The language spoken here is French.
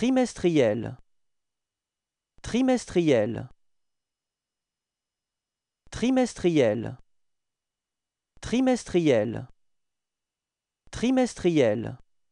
trimestriel trimestriel trimestriel trimestriel trimestriel